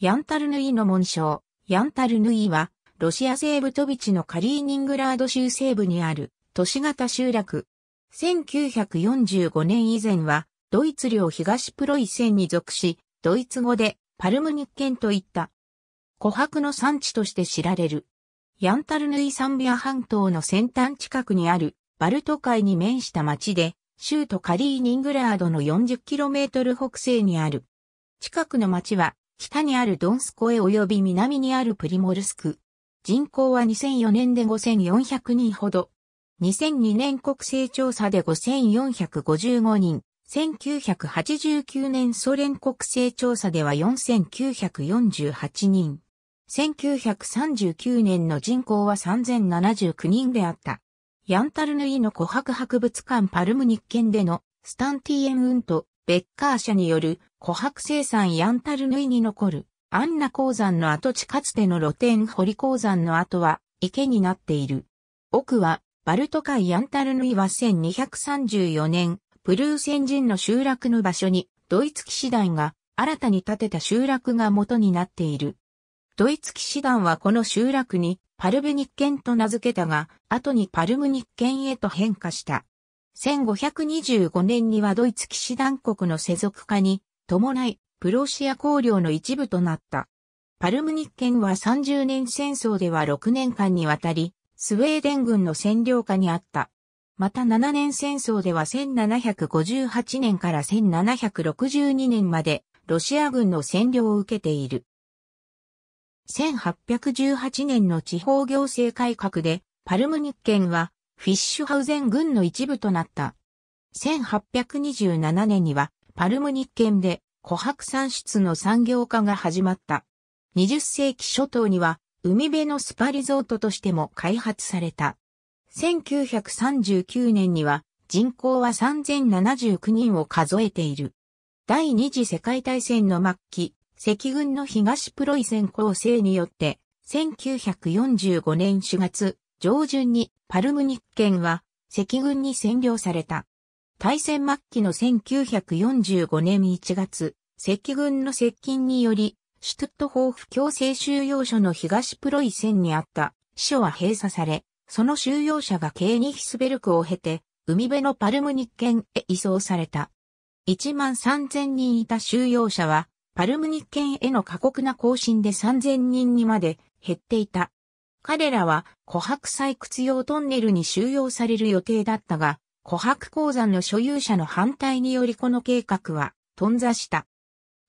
ヤンタルヌイの紋章、ヤンタルヌイは、ロシア西部トビチのカリーニングラード州西部にある都市型集落。1945年以前は、ドイツ領東プロイセンに属し、ドイツ語でパルムニッケンといった。琥珀の産地として知られる。ヤンタルヌイサンビア半島の先端近くにあるバルト海に面した町で、州都カリーニングラードの 40km 北西にある。近くの町は北にあるドンスコエ及び南にあるプリモルスク。人口は2004年で5400人ほど。2002年国勢調査で5455人。1989年ソ連国勢調査では4948人。1939年の人口は3079人であった。ヤンタルヌイの琥珀博物館パルムニッケンでのスタンティエムウントベッカー社による琥珀生産ヤンタルヌイに残るアンナ鉱山の跡地かつての露天堀鉱山の跡は池になっている。奥はバルト海ヤンタルヌイは1234年、プルーセン人の集落の場所にドイツ騎士団が新たに建てた集落が元になっている。ドイツ騎士団はこの集落にパルベニッケンと名付けたが、後にパルムニッケンへと変化した。1525年にはドイツ騎士団国の世俗化に伴い、プロシア公領の一部となった。パルムニッケンは30年戦争では6年間にわたり、スウェーデン軍の占領下にあった。また7年戦争では1758年から1762年までロシア軍の占領を受けている。1818年の地方行政改革でパルムニッケンはフィッシュハウゼン軍の一部となった。1827年には、パルム日券で、琥珀産出の産業化が始まった。20世紀初頭には、海辺のスパリゾートとしても開発された。1939年には、人口は3079人を数えている。第二次世界大戦の末期、赤軍の東プロイセン構成によって、1945年4月、上旬にパルムニッケンは赤軍に占領された。大戦末期の1945年1月、赤軍の接近により、シュトットホーフ強制収容所の東プロイセンにあった支所は閉鎖され、その収容者がケーニヒスベルクを経て、海辺のパルムニッケンへ移送された。1万3000人いた収容者は、パルムニッケンへの過酷な行進で3000人にまで減っていた。彼らは琥珀採掘用トンネルに収容される予定だったが、琥珀鉱山の所有者の反対によりこの計画は頓挫した。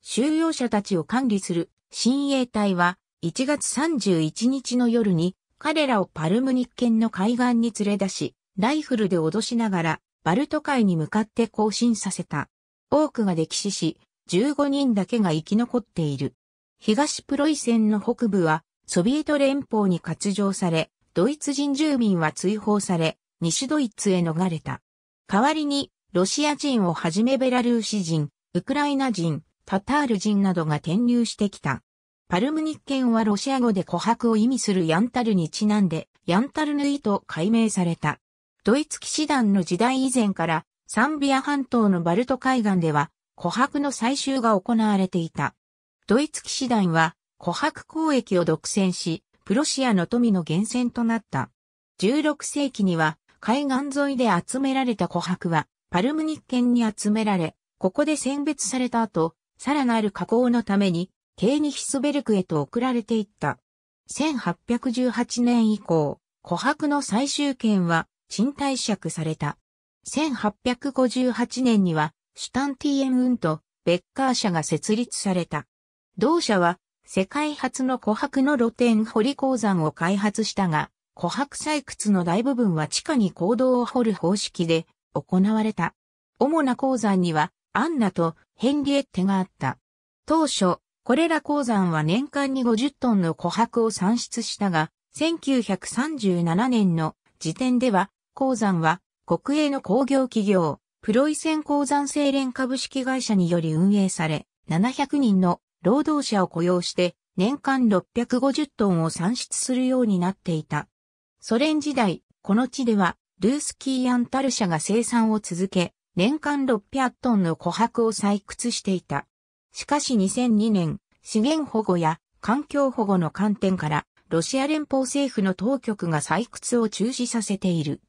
収容者たちを管理する親衛隊は1月31日の夜に彼らをパルムニッケンの海岸に連れ出し、ライフルで脅しながらバルト海に向かって行進させた。多くが溺死し、15人だけが生き残っている。東プロイセンの北部はソビエト連邦に割譲され、ドイツ人住民は追放され、西ドイツへ逃れた。代わりに、ロシア人をはじめベラルーシ人、ウクライナ人、タタール人などが転入してきた。パルムニッケンはロシア語で琥珀を意味するヤンタルにちなんで、ヤンタルヌイと改名された。ドイツ騎士団の時代以前から、サンビア半島のバルト海岸では、琥珀の採集が行われていた。ドイツ騎士団は、琥珀交易を独占し、プロシアの富の源泉となった。16世紀には、海岸沿いで集められた琥珀は、パルムニッケンに集められ、ここで選別された後、さらなる加工のために、ケーニヒスベルクへと送られていった。1818年以降、琥珀の最終権は、賃貸借された。1858年には、シュタンティエンウンとベッカー社が設立された。同社は世界初の琥珀の露天掘り鉱山を開発したが、琥珀採掘の大部分は地下に坑道を掘る方式で行われた。主な鉱山には、アンナとヘンリエッテがあった。当初、これら鉱山は年間に50トンの琥珀を産出したが、1937年の時点では、鉱山は国営の工業企業、プロイセン鉱山精錬株式会社により運営され、700人の労働者を雇用して年間650トンを産出するようになっていた。ソ連時代、この地ではルースキー・アンタル社が生産を続け、年間600トンの琥珀を採掘していた。しかし2002年、資源保護や環境保護の観点から、ロシア連邦政府の当局が採掘を中止させている。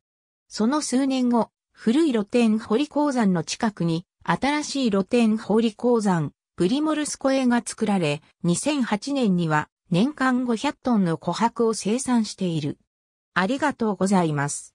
その数年後、古い露天掘り鉱山の近くに、新しい露天掘り鉱山、プリモルスコエが作られ、2008年には年間500トンの琥珀を生産している。ありがとうございます。